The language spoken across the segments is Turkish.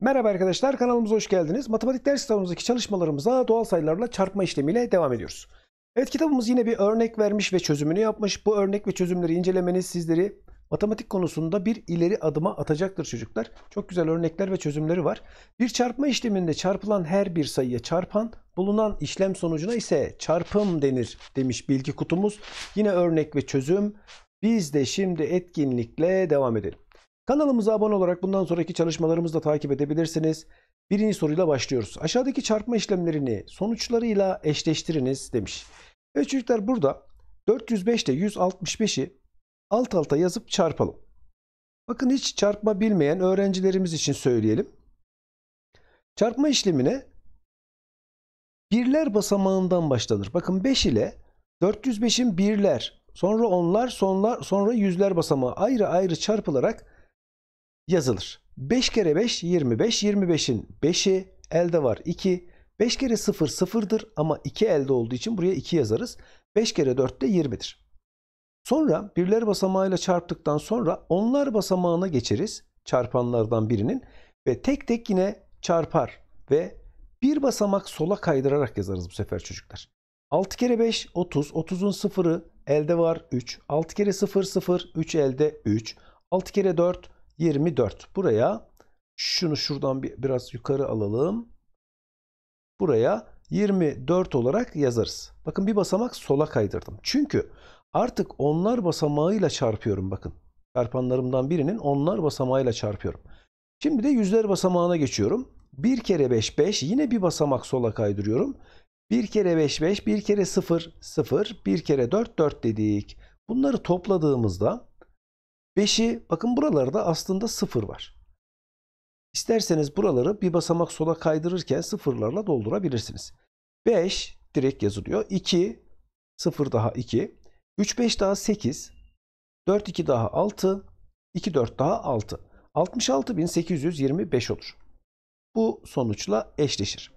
Merhaba arkadaşlar kanalımıza hoş geldiniz. Matematik ders kitabımızdaki çalışmalarımıza doğal sayılarla çarpma işlemiyle devam ediyoruz. Evet kitabımız yine bir örnek vermiş ve çözümünü yapmış. Bu örnek ve çözümleri incelemeniz sizleri matematik konusunda bir ileri adıma atacaktır çocuklar. Çok güzel örnekler ve çözümleri var. Bir çarpma işleminde çarpılan her bir sayıya çarpan bulunan işlem sonucuna ise çarpım denir demiş bilgi kutumuz. Yine örnek ve çözüm. Biz de şimdi etkinlikle devam edelim. Kanalımıza abone olarak bundan sonraki çalışmalarımızı da takip edebilirsiniz. Birinci soruyla başlıyoruz. Aşağıdaki çarpma işlemlerini sonuçlarıyla eşleştiriniz demiş. Evet çocuklar burada 405 ile 165'i alt alta yazıp çarpalım. Bakın hiç çarpma bilmeyen öğrencilerimiz için söyleyelim. Çarpma işlemine birler basamağından başlanır. Bakın 5 ile 405'in birler, sonra onlar, sonlar, sonra yüzler basamağı ayrı ayrı çarpılarak yazılır. 5 kere 5 25. 25'in 5'i elde var 2. 5 kere 0 0'dır ama 2 elde olduğu için buraya 2 yazarız. 5 kere 4 de 20'dir. Sonra birler basamağıyla çarptıktan sonra onlar basamağına geçeriz çarpanlardan birinin ve tek tek yine çarpar ve bir basamak sola kaydırarak yazarız bu sefer çocuklar. 6 kere 5 30. 30'un 0'ı elde var 3. 6 kere 0 0 3 elde 3. 6 kere 4 24. Buraya şunu şuradan bir, biraz yukarı alalım. Buraya 24 olarak yazarız. Bakın bir basamak sola kaydırdım. Çünkü artık onlar basamağıyla çarpıyorum bakın. Çarpanlarımdan birinin onlar basamağıyla çarpıyorum. Şimdi de yüzler basamağına geçiyorum. bir kere 5 5 yine bir basamak sola kaydırıyorum. bir kere 5 5 1 kere 0 0 bir kere 4 4 dedik. Bunları topladığımızda Beşi, bakın buralarda aslında sıfır var. İsterseniz buraları bir basamak sola kaydırırken sıfırlarla doldurabilirsiniz. 5 direkt yazılıyor. 2 0 daha 2. 3 5 daha 8. 4 2 daha 6. 2 4 daha 6. 66.825 olur. Bu sonuçla eşleşir.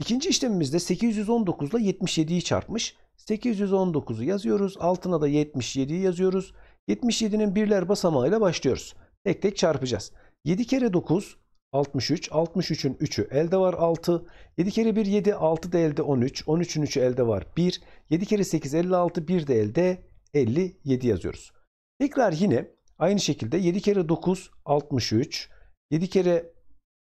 İkinci işlemimizde 819 ile 77'yi çarpmış. 819'u yazıyoruz. Altına da 77'yi yazıyoruz. 77'nin birler basamağıyla başlıyoruz. Tek tek çarpacağız. 7 kere 9 63. 63'ün 3'ü elde var 6. 7 kere 1 7. 6 da elde 13. 13'ün 3'ü elde var 1. 7 kere 8 56. 1 de elde 57 yazıyoruz. Tekrar yine aynı şekilde 7 kere 9 63. 7 kere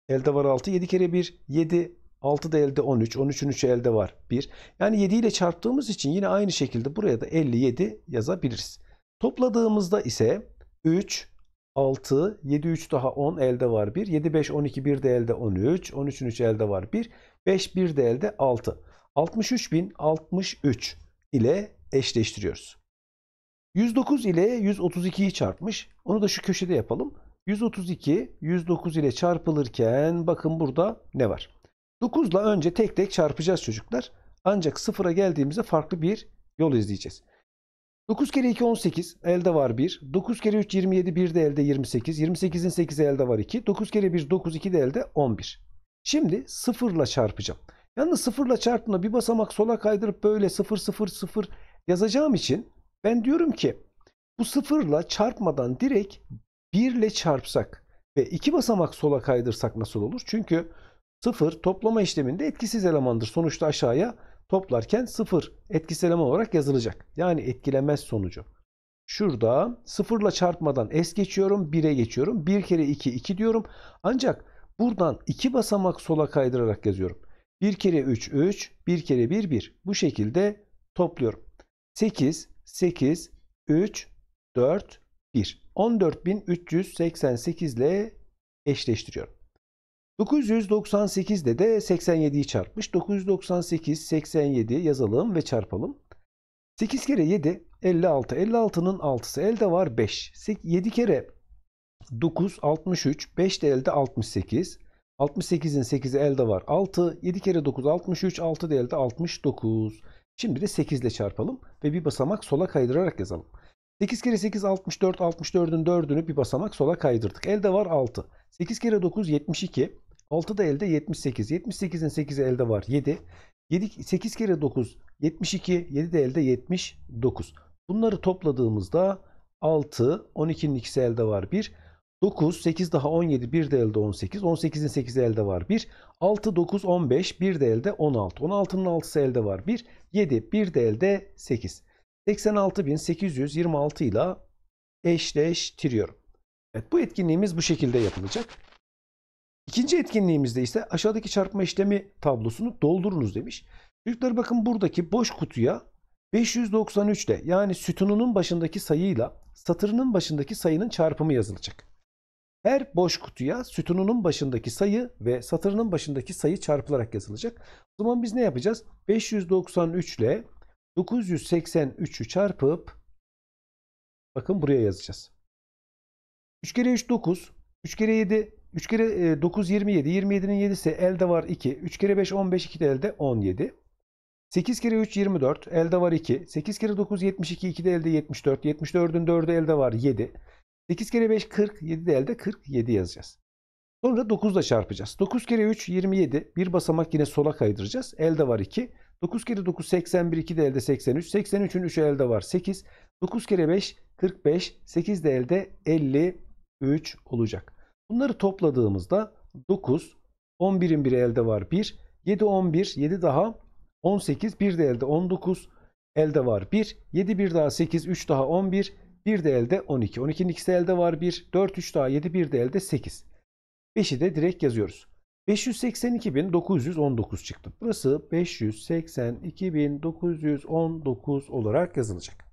elde var 6. 7 kere 1 7. 6 da elde 13. 13'ün 3'ü elde var 1. Yani 7 ile çarptığımız için yine aynı şekilde buraya da 57 yazabiliriz. Topladığımızda ise 3, 6, 7, 3 daha 10 elde var 1. 7, 5, 12, 1 de elde 13. 13'ün 3 elde var 1. 5, 1 de elde 6. 63.063 ile eşleştiriyoruz. 109 ile 132'yi çarpmış. Onu da şu köşede yapalım. 132, 109 ile çarpılırken bakın burada ne var? 9 ile önce tek tek çarpacağız çocuklar. Ancak sıfıra geldiğimizde farklı bir yol izleyeceğiz. 9 kere 2 18. Elde var 1. 9 kere 3 27. 1 de elde 28. 28'in 8'i elde var 2. 9 kere 1 9. 2 de elde 11. Şimdi sıfırla çarpacağım. Yalnız sıfırla çarptığımda bir basamak sola kaydırıp böyle 0 0 0 yazacağım için ben diyorum ki bu sıfırla çarpmadan direkt 1 ile çarpsak ve 2 basamak sola kaydırsak nasıl olur? Çünkü sıfır toplama işleminde etkisiz elemandır. Sonuçta aşağıya toplarken 0 etkileme olarak yazılacak. Yani etkilemez sonucu. Şurada sıfırla çarpmadan es geçiyorum 1'e geçiyorum. 1 kere 2 2 diyorum. Ancak buradan 2 basamak sola kaydırarak yazıyorum. 1 kere 3 3 1 kere 1 1 bu şekilde topluyorum. 8 8 3 4 1 14388 ile eşleştiriyorum. 998'de de 87'yi çarpmış. 998, 87 yazalım ve çarpalım. 8 kere 7, 56. 56'nın 6'sı elde var 5. 7 kere 9, 63. 5 de elde 68. 68'in 8'i elde var 6. 7 kere 9, 63. 6 de elde 69. Şimdi de 8 ile çarpalım ve bir basamak sola kaydırarak yazalım. 8 kere 8 64, 64'ün 4'ünü bir basamak sola kaydırdık. Elde var 6. 8 kere 9 72. 6 da elde 78. 78'in 8'i elde var 7. 7 8 kere 9 72. 7 de elde 79. Bunları topladığımızda 6, 12'nin ikisi elde var 1. 9, 8 daha 17, 1 de elde 18. 18'in 8'i elde var 1. 6, 9, 15, 1 de elde 16. 16'nın 6'sı elde var 1. 7, 1 de elde 8. 86.826 ile eşleştiriyorum. Evet bu etkinliğimiz bu şekilde yapılacak. İkinci etkinliğimizde ise aşağıdaki çarpma işlemi tablosunu doldurunuz demiş. Çocuklar bakın buradaki boş kutuya 593 ile yani sütununun başındaki sayıyla satırının başındaki sayının çarpımı yazılacak. Her boş kutuya sütununun başındaki sayı ve satırının başındaki sayı çarpılarak yazılacak. O zaman biz ne yapacağız? 593 ile 983'ü çarpıp bakın buraya yazacağız. 3 kere 3 9, 3 kere 7 3 kere 9 27. 27'nin 7'si elde var 2. 3 kere 5 15. 2 de elde 17. 8 kere 3 24. Elde var 2. 8 kere 9 72. 2 de elde 74. 74'ün 4'ü elde var 7. 8 kere 5 40. 7 de elde 47 yazacağız. Sonra 9 ile çarpacağız. 9 kere 3 27. Bir basamak yine sola kaydıracağız. Elde var 2. 9 kere 9 81. 2 de elde 83. 83'ün 3'ü elde var 8. 9 kere 5 45. 8 de elde 53 olacak. Bunları topladığımızda 9, 11'in bir elde var 1, 7, 11, 7 daha 18, 1 de elde 19, elde var 1, 7, 1 daha 8, 3 daha 11, 1 de elde 12. 12'nin ikisi elde var 1, 4, 3 daha 7, 1 de elde 8. 5'i de direkt yazıyoruz. 582.919 çıktı. Burası 582.919 olarak yazılacak.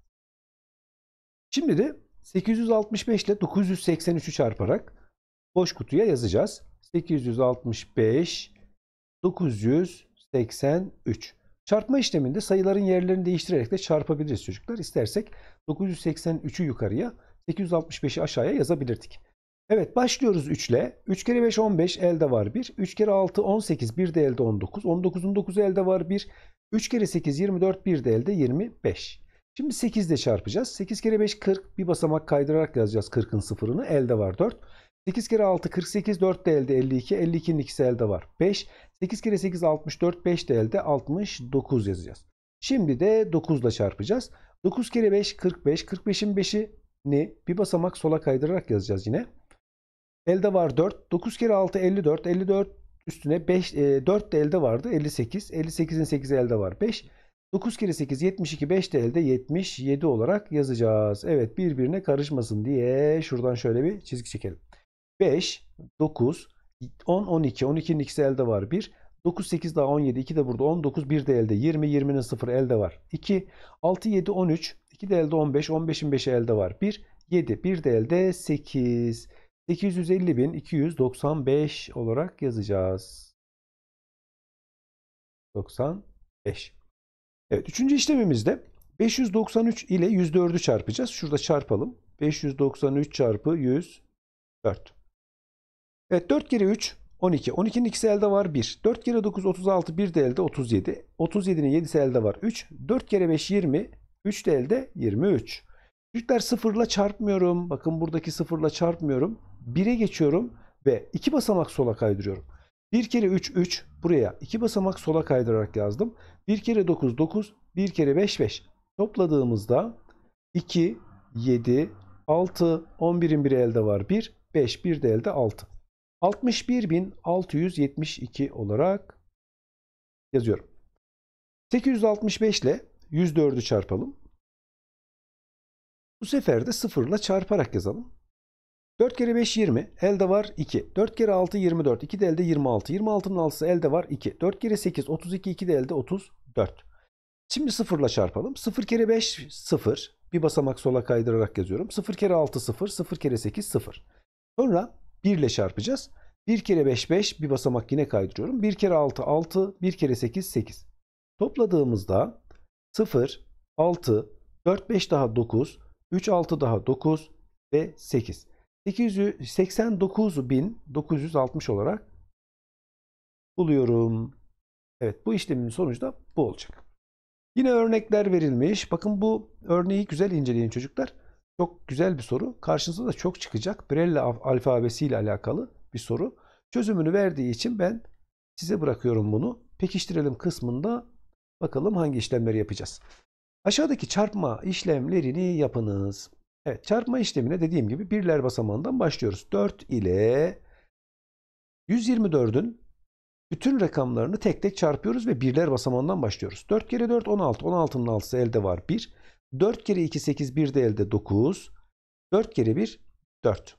Şimdi de 865 ile 983'ü çarparak boş kutuya yazacağız. 865 983. Çarpma işleminde sayıların yerlerini değiştirerek de çarpabiliriz çocuklar. İstersek 983'ü yukarıya, 865'i aşağıya yazabilirdik. Evet başlıyoruz 3 ile. 3 kere 5 15 elde var 1. 3 kere 6 18 bir de elde 19. 19'un 9'u elde var 1. 3 kere 8 24 bir de elde 25. Şimdi 8 ile çarpacağız. 8 kere 5 40 bir basamak kaydırarak yazacağız 40'ın sıfırını. Elde var 4. 8 kere 6 48 4 de elde 52. 52'nin ikisi elde var. 5. 8 kere 8 64 5 de elde 69 yazacağız. Şimdi de 9 ile çarpacağız. 9 kere 5 45. 45'in 5'i ne? bir basamak sola kaydırarak yazacağız yine. Elde var 4. 9 kere 6 54. 54 üstüne 5 e, 4 de elde vardı. 58. 58'in 8 elde var. 5. 9 kere 8 72 5 de elde 77 olarak yazacağız. Evet birbirine karışmasın diye şuradan şöyle bir çizgi çekelim. 5, 9, 10, 12. 12'nin ikisi elde var 1. 9, 8 daha 17. 2 de burada 19. 1 de elde 20. 20'nin 0 elde var 2. 6, 7, 13. 2 de elde 15. 15'in 5'i elde var 1. 7. 1 de elde 8. 850.295 olarak yazacağız. 95. Evet. Üçüncü işlemimizde 593 ile 104'ü çarpacağız. Şurada çarpalım. 593 çarpı 104. Evet 4 kere 3 12. 12'nin ikisi elde var 1. 4 kere 9 36. 1 de elde 37. 37'nin 7'si elde var 3. 4 kere 5 20. 3 de elde 23. Çocuklar sıfırla çarpmıyorum. Bakın buradaki sıfırla çarpmıyorum. 1'e geçiyorum ve 2 basamak sola kaydırıyorum. 1 kere 3 3 buraya 2 basamak sola kaydırarak yazdım. 1 kere 9 9 1 kere 5 5 topladığımızda 2 7 6 11'in biri elde var 1 5 1 de elde 6. 61.672 olarak yazıyorum. 865 ile 104'ü çarpalım. Bu sefer de sıfırla çarparak yazalım. 4 kere 5 20. Elde var 2. 4 kere 6 24. 2 de elde 26. 26'nın 6'sı elde var 2. 4 kere 8 32. 2 de elde 34. Şimdi sıfırla çarpalım. 0 kere 5 0. Bir basamak sola kaydırarak yazıyorum. 0 kere 6 0. 0 kere 8 0. Sonra 1 ile çarpacağız. 1 kere 5 5 bir basamak yine kaydırıyorum. 1 kere 6 6 1 kere 8 8. Topladığımızda 0 6 4 5 daha 9 3 6 daha 9 ve 8. 889.960 olarak buluyorum. Evet bu işlemin sonucu da bu olacak. Yine örnekler verilmiş. Bakın bu örneği güzel inceleyin çocuklar. Çok güzel bir soru. Karşınıza da çok çıkacak. Brella alfabesiyle alakalı bir soru. Çözümünü verdiği için ben size bırakıyorum bunu. Pekiştirelim kısmında bakalım hangi işlemleri yapacağız. Aşağıdaki çarpma işlemlerini yapınız. Evet çarpma işlemine dediğim gibi birler basamağından başlıyoruz. 4 ile 124'ün bütün rakamlarını tek tek çarpıyoruz ve birler basamağından başlıyoruz. 4 kere 4 16. 16'nın 6'sı elde var 1. 4 kere 2 8 1 de elde 9. 4 kere 1 4.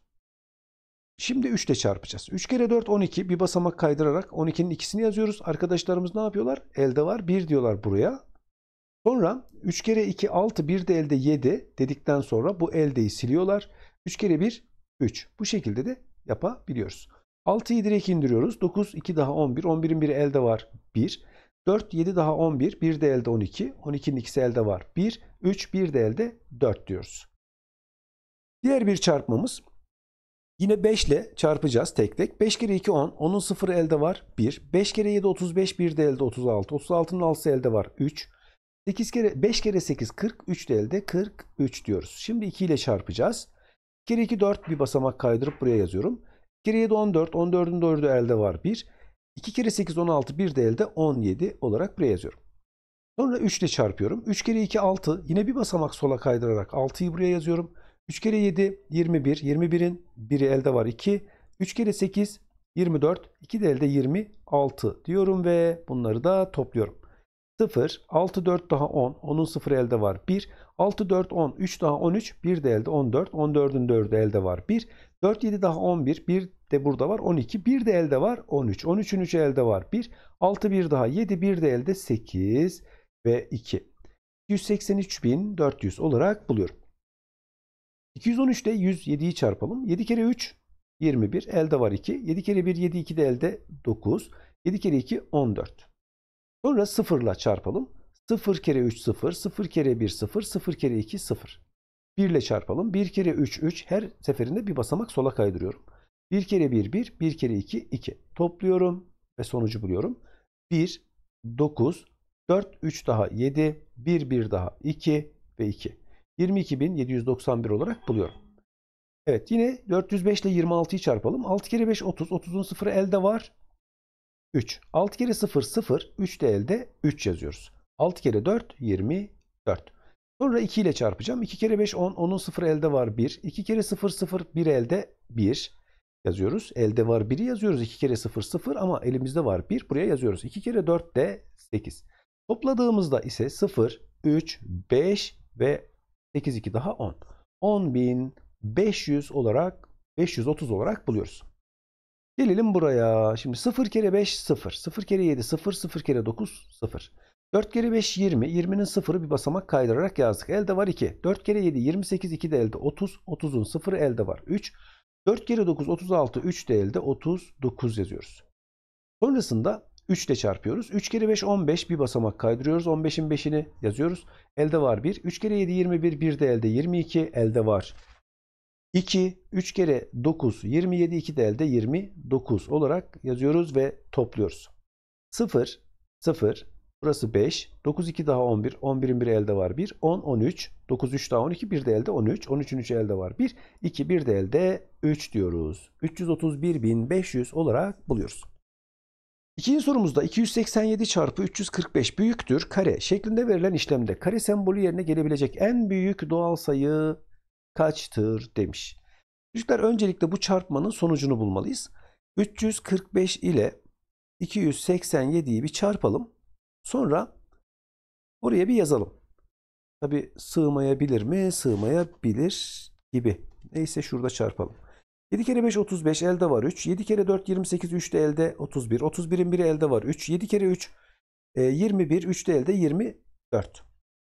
Şimdi 3 ile çarpacağız. 3 kere 4 12. Bir basamak kaydırarak 12'nin ikisini yazıyoruz. Arkadaşlarımız ne yapıyorlar? Elde var 1 diyorlar buraya. Sonra 3 kere 2 6 1 de elde 7 dedikten sonra bu eldeyi siliyorlar. 3 kere 1 3. Bu şekilde de yapabiliyoruz. 6'yı direkt indiriyoruz. 9 2 daha 11. 11'in biri elde var 1. 4, 7 daha 11. 1 de elde 12. 12'nin ikisi elde var. 1, 3, 1 de elde 4 diyoruz. Diğer bir çarpmamız. Yine 5 ile çarpacağız tek tek. 5 kere 2 10. 10'un 0'ı elde var. 1. 5 kere 7 35. 1 de elde 36. 36'nın 6'sı elde var. 3. 8 kere 5 kere 8 40. 3 de elde 43 diyoruz. Şimdi 2 ile çarpacağız. 2 kere 2 4 bir basamak kaydırıp buraya yazıyorum. 2 kere 7 14. 14'ün 4'ü elde var. 1. 2 kere 8 16 bir de elde 17 olarak buraya yazıyorum. Sonra 3 ile çarpıyorum. 3 kere 2 6 yine bir basamak sola kaydırarak 6'yı buraya yazıyorum. 3 kere 7 21 21'in biri elde var 2. 3 kere 8 24 2 de elde 26 diyorum ve bunları da topluyorum. 0 6 4 daha 10 onun 0 elde var 1 6 4 10 3 daha 13 1 de elde 14 14'ün 4'ü elde var 1 4 7 daha 11 1 de burada var 12. 1 de elde var 13. 13'ün 3'ü elde var 1. 6 bir daha 7 bir de elde 8 ve 2. 183.400 olarak buluyorum. 213'te 107'yi çarpalım. 7 kere 3 21. Elde var 2. 7 kere 1 7 2 de elde 9. 7 kere 2 14. Sonra sıfırla çarpalım. 0 kere 3 0. 0 kere 1 0. 0 kere 2 0. 1 ile çarpalım. 1 kere 3 3. Her seferinde bir basamak sola kaydırıyorum. 1 kere 1 1, 1 kere 2 2. Topluyorum ve sonucu buluyorum. 1, 9, 4, 3 daha 7, 1, 1 daha 2 ve 2. 22.791 olarak buluyorum. Evet yine 405 ile 26'yı çarpalım. 6 kere 5 30. 30'un sıfırı elde var. 3. 6 kere 0 0. 3 de elde 3 yazıyoruz. 6 kere 4 24. Sonra 2 ile çarpacağım. 2 kere 5 10. 10'un sıfırı elde var 1. 2 kere 0 0 1 elde 1 yazıyoruz. Elde var 1'i yazıyoruz. 2 kere 0 0 ama elimizde var 1. Buraya yazıyoruz. 2 kere 4 de 8. Topladığımızda ise 0, 3, 5 ve 8 2 daha 10. 10.500 olarak 530 olarak buluyoruz. Gelelim buraya. Şimdi 0 kere 5 0. 0 kere 7 0. 0 kere 9 0. 4 kere 5 20. 20'nin 0'ı bir basamak kaydırarak yazdık. Elde var 2. 4 kere 7 28. 2 de elde 30. 30'un 0'ı elde var 3. 4 kere 9 36 3 de elde 39 yazıyoruz. Sonrasında 3 ile çarpıyoruz. 3 kere 5 15 bir basamak kaydırıyoruz. 15'in 5'ini yazıyoruz. Elde var 1. 3 kere 7 21 1 de elde 22 elde var 2. 3 kere 9 27 2 de elde 29 olarak yazıyoruz ve topluyoruz. 0 0 Burası 5. 9 2 daha 11. 11'in 1'i elde var 1. 10 13. 9 3 daha 12. 1 de elde 13. 13'ün 3'ü elde var 1. 2 1 de elde 3 diyoruz. 331.500 olarak buluyoruz. İkinci sorumuzda 287 çarpı 345 büyüktür kare şeklinde verilen işlemde kare sembolü yerine gelebilecek en büyük doğal sayı kaçtır demiş. Çocuklar öncelikle bu çarpmanın sonucunu bulmalıyız. 345 ile 287'yi bir çarpalım. Sonra oraya bir yazalım. Tabi sığmayabilir mi? Sığmayabilir gibi. Neyse şurada çarpalım. 7 kere 5 35 elde var 3. 7 kere 4 28 3 de elde 31. 31'in biri elde var 3. 7 kere 3 21 3 de elde 24.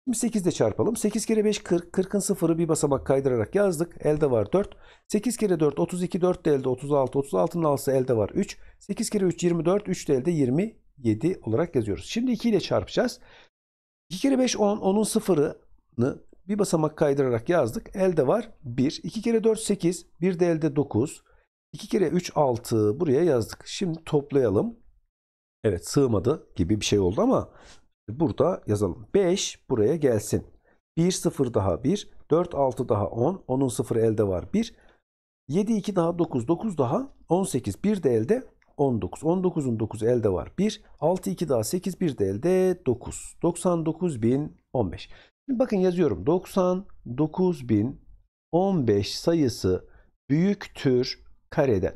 28 de çarpalım. 8 kere 5 40. 40'ın sıfırı bir basamak kaydırarak yazdık. Elde var 4. 8 kere 4 32 4 de elde 36. 36'nın altısı elde var 3. 8 kere 3 24 3 de elde 20 7 olarak yazıyoruz. Şimdi 2 ile çarpacağız. 2 kere 5 10. 10'un sıfırını bir basamak kaydırarak yazdık. Elde var 1. 2 kere 4 8. Bir de elde 9. 2 kere 3 6 buraya yazdık. Şimdi toplayalım. Evet sığmadı gibi bir şey oldu ama burada yazalım. 5 buraya gelsin. 1 0 daha 1. 4 6 daha 10. 10'un sıfırı elde var 1. 7 2 daha 9. 9 daha 18. 1 de elde 19. 19'un 9 elde var. 1. 6 2 daha 8 1 de elde 9. 99.015. Şimdi bakın yazıyorum. 99.015 sayısı büyüktür kareden.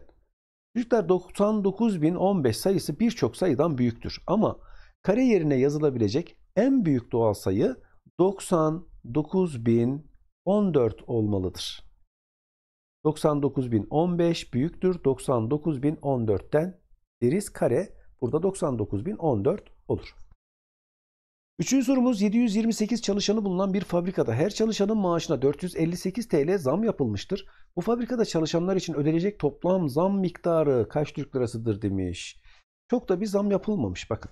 Çocuklar 99.015 sayısı birçok sayıdan büyüktür. Ama kare yerine yazılabilecek en büyük doğal sayı 99.014 olmalıdır. 99.015 büyüktür 99.014'ten deriz kare burada 99.014 olur. Üçüncü sorumuz 728 çalışanı bulunan bir fabrikada her çalışanın maaşına 458 TL zam yapılmıştır. Bu fabrikada çalışanlar için ödenecek toplam zam miktarı kaç Türk lirasıdır demiş. Çok da bir zam yapılmamış bakın.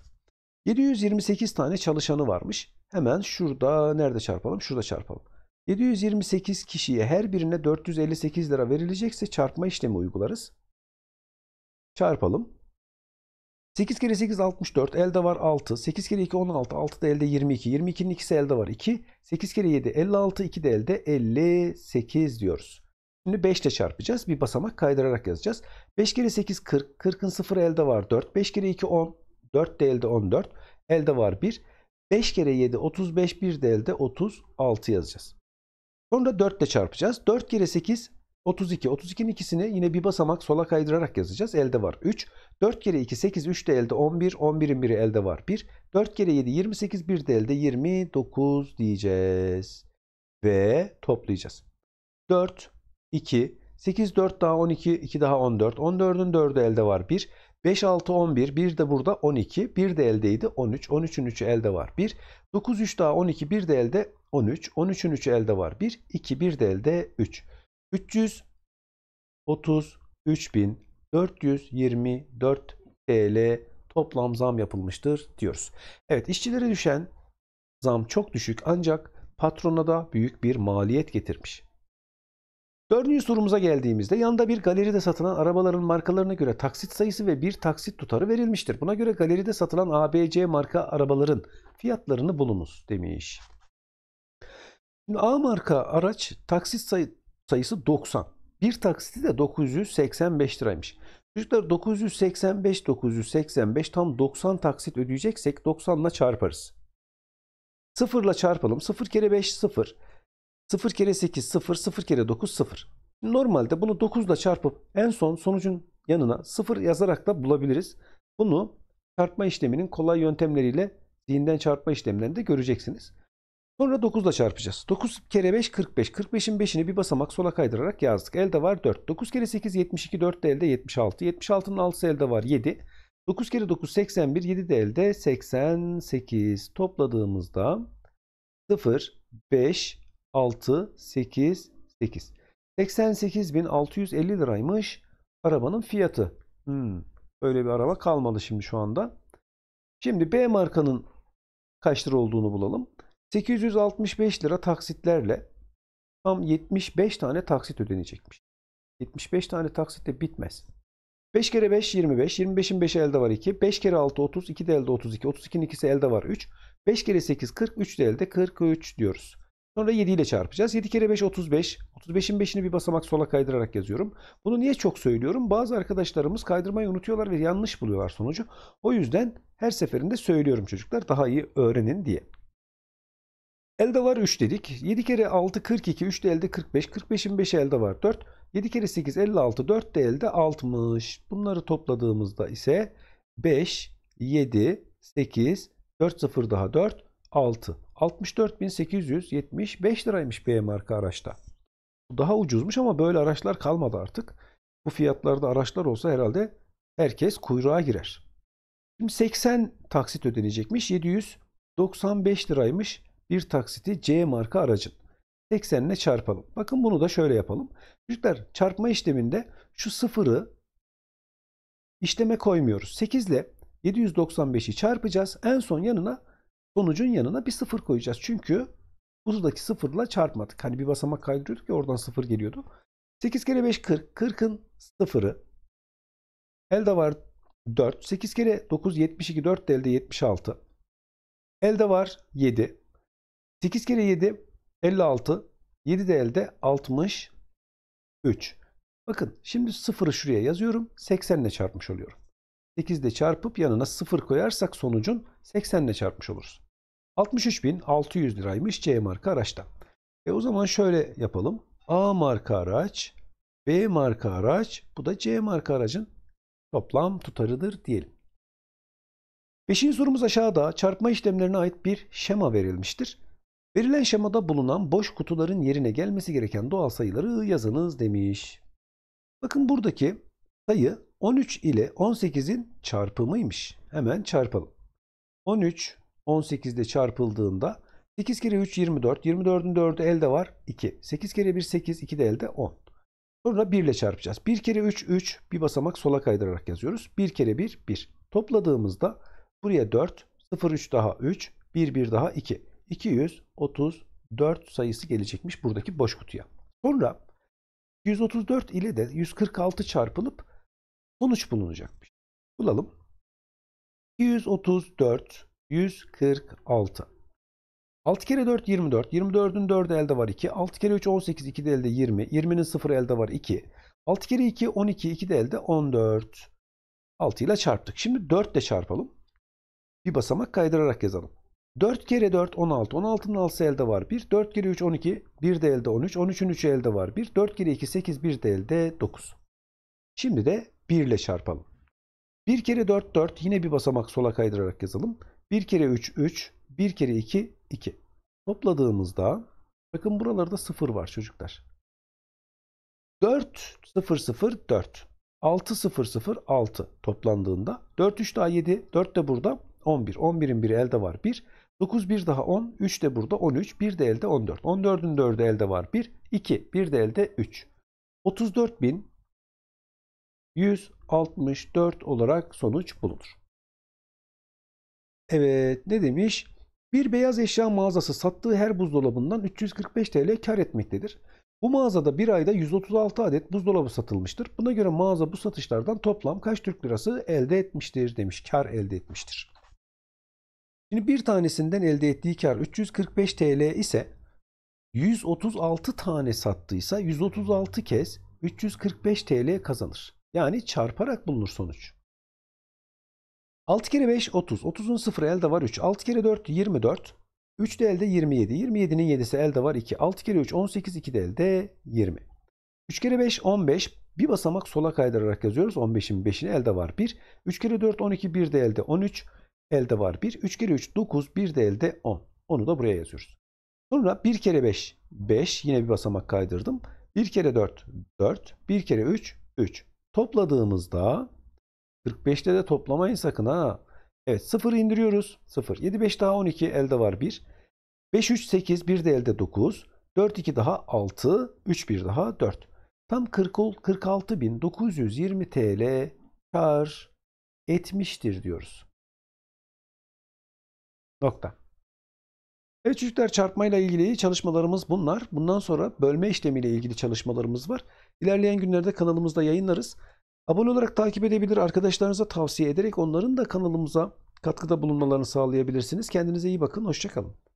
728 tane çalışanı varmış. Hemen şurada nerede çarpalım? Şurada çarpalım. 728 kişiye her birine 458 lira verilecekse çarpma işlemi uygularız. Çarpalım. 8 kere 8 64 elde var 6. 8 kere 2 16 6 da elde 22. 22'nin ikisi elde var 2. 8 kere 7 56 2 de elde 58 diyoruz. Şimdi 5 ile çarpacağız. Bir basamak kaydırarak yazacağız. 5 kere 8 40. 40'ın 0 elde var 4. 5 kere 2 10. 4 de elde 14. Elde var 1. 5 kere 7 35 1 de elde 36 yazacağız. Sonra 4 ile çarpacağız. 4 kere 8 32. 32'nin ikisini yine bir basamak sola kaydırarak yazacağız. Elde var 3. 4 kere 2 8. 3 de elde 11. 11'in biri elde var 1. 4 kere 7 28. 1 de elde 29 diyeceğiz. Ve toplayacağız. 4, 2, 8, 4 daha 12, 2 daha 14. 14'ün 4'ü elde var 1. 5, 6, 11. Bir de burada 12. Bir de eldeydi 13. 13'ün 3'ü elde var 1. 9, 3 daha 12. Bir de elde 13. 13'ün 3'ü elde var 1. 2, bir de elde 3. 333.424 TL toplam zam yapılmıştır diyoruz. Evet işçilere düşen zam çok düşük ancak patrona da büyük bir maliyet getirmiş. Dördüncü sorumuza geldiğimizde yanında bir galeride satılan arabaların markalarına göre taksit sayısı ve bir taksit tutarı verilmiştir. Buna göre galeride satılan ABC marka arabaların fiyatlarını bulunuz demiş. Şimdi A marka araç taksit sayı, sayısı 90. Bir taksiti de 985 liraymış. Çocuklar 985 985 tam 90 taksit ödeyeceksek 90 ile çarparız. 0 ile çarpalım. 0 kere 5 0. 0 kere 8 0, 0 kere 9 0. Normalde bunu 9 ile çarpıp en son sonucun yanına 0 yazarak da bulabiliriz. Bunu çarpma işleminin kolay yöntemleriyle zihinden çarpma işleminden de göreceksiniz. Sonra 9 ile çarpacağız. 9 kere 5 45. 45'in 5'ini bir basamak sola kaydırarak yazdık. Elde var 4. 9 kere 8 72. 4 de elde 76. 76'nın 6'sı elde var 7. 9 kere 9 81. 7 de elde 88. Topladığımızda 0, 5, 6, 8, 8. 88.650 liraymış arabanın fiyatı. Hmm, öyle bir araba kalmalı şimdi şu anda. Şimdi B markanın kaç lira olduğunu bulalım. 865 lira taksitlerle tam 75 tane taksit ödenecekmiş. 75 tane taksit de bitmez. 5 kere 5 25. 25'in 5'i elde var 2. 5 kere 6 30. 2 de elde 32. 32'nin ikisi elde var 3. 5 kere 8 40. 3 de elde 43 diyoruz. Sonra 7 ile çarpacağız. 7 kere 5 35. 35'in 5'ini bir basamak sola kaydırarak yazıyorum. Bunu niye çok söylüyorum? Bazı arkadaşlarımız kaydırmayı unutuyorlar ve yanlış buluyorlar sonucu. O yüzden her seferinde söylüyorum çocuklar daha iyi öğrenin diye. Elde var 3 dedik. 7 kere 6 42, 3 de elde 45. 45'in 5'i elde var 4. 7 kere 8 56, 4 de elde 60. Bunları topladığımızda ise 5, 7, 8, 4 0 daha 4, 6. 64.875 liraymış B marka araçta. Daha ucuzmuş ama böyle araçlar kalmadı artık. Bu fiyatlarda araçlar olsa herhalde herkes kuyruğa girer. Şimdi 80 taksit ödenecekmiş. 795 liraymış bir taksiti C marka aracın. 80 ile çarpalım. Bakın bunu da şöyle yapalım. Çocuklar çarpma işleminde şu sıfırı işleme koymuyoruz. 8 ile 795'i çarpacağız. En son yanına sonucun yanına bir sıfır koyacağız. Çünkü buzudaki sıfırla çarpmadık. Hani bir basamak kaydırıyorduk ya oradan sıfır geliyordu. 8 kere 5 40. 40'ın sıfırı. Elde var 4. 8 kere 9 72. 4 de elde 76. Elde var 7. 8 kere 7 56. 7 de elde 63. Bakın şimdi sıfırı şuraya yazıyorum. 80 ile çarpmış oluyorum. 8 ile çarpıp yanına 0 koyarsak sonucun 80 ile çarpmış oluruz. 63.600 liraymış C marka araçta. E o zaman şöyle yapalım. A marka araç, B marka araç, bu da C marka aracın toplam tutarıdır diyelim. Beşinci sorumuz aşağıda çarpma işlemlerine ait bir şema verilmiştir. Verilen şemada bulunan boş kutuların yerine gelmesi gereken doğal sayıları yazınız demiş. Bakın buradaki sayı 13 ile 18'in çarpımıymış. Hemen çarpalım. 13 18'de çarpıldığında 8 kere 3 24. 24'ün 4'ü elde var 2. 8 kere 1 8 2 de elde 10. Sonra 1 ile çarpacağız. 1 kere 3 3 bir basamak sola kaydırarak yazıyoruz. 1 kere 1 1. Topladığımızda buraya 4 0 3 daha 3 1 1 daha 2. 234 sayısı gelecekmiş buradaki boş kutuya. Sonra 134 ile de 146 çarpılıp sonuç bulunacakmış. Bulalım. 234 146 6 kere 4 24. 24'ün 4 elde var 2. 6 kere 3 18. 2 de elde 20. 20'nin 0 elde var 2. 6 kere 2 12. 2 de elde 14. 6 ile çarptık. Şimdi 4 ile çarpalım. Bir basamak kaydırarak yazalım. 4 kere 4 16. 16'nın 6 elde var 1. 4 kere 3 12. 1 de elde 13. 13'ün 3 elde var 1. 4 kere 2 8. 1 de elde 9. Şimdi de 1 ile çarpalım. 1 kere 4 4 yine bir basamak sola kaydırarak yazalım. 1 kere 3 3 1 kere 2 2. Topladığımızda bakın buralarda 0 var çocuklar. 4 0 0 4 6 0 0 6 toplandığında 4 3 daha 7 4 de burada 11 11'in biri elde var 1 9 1 daha 10 3 de burada 13 1 de elde 14 14'ün 4'ü elde var 1 2 1 de elde 3 34 bin 164 olarak sonuç bulunur. Evet ne demiş? Bir beyaz eşya mağazası sattığı her buzdolabından 345 TL kar etmektedir. Bu mağazada bir ayda 136 adet buzdolabı satılmıştır. Buna göre mağaza bu satışlardan toplam kaç Türk lirası elde etmiştir demiş. Kar elde etmiştir. Şimdi bir tanesinden elde ettiği kar 345 TL ise 136 tane sattıysa 136 kez 345 TL kazanır. Yani çarparak bulunur sonuç. 6 kere 5 30. 30'un 0'ı elde var 3. 6 kere 4 24. 3 de elde 27. 27'nin 7'si elde var 2. 6 kere 3 18. 2 de elde 20. 3 kere 5 15. Bir basamak sola kaydırarak yazıyoruz. 15'in 5'ini elde var 1. 3 kere 4 12. 1 de elde 13. Elde var 1. 3 kere 3 9. 1 de elde 10. Onu da buraya yazıyoruz. Sonra 1 kere 5 5. Yine bir basamak kaydırdım. 1 kere 4 4. 1 kere 3 3. Topladığımızda 45'te de toplamayın sakın ha. Evet 0 indiriyoruz. 0. 7 5 daha 12 elde var 1. 5 3 8 1 de elde 9. 4 2 daha 6. 3 1 daha 4. Tam 46.920 TL kar etmiştir diyoruz. Nokta. Evet çocuklar çarpmayla ilgili çalışmalarımız bunlar. Bundan sonra bölme işlemiyle ilgili çalışmalarımız var. İlerleyen günlerde kanalımızda yayınlarız. Abone olarak takip edebilir, arkadaşlarınıza tavsiye ederek onların da kanalımıza katkıda bulunmalarını sağlayabilirsiniz. Kendinize iyi bakın, hoşçakalın.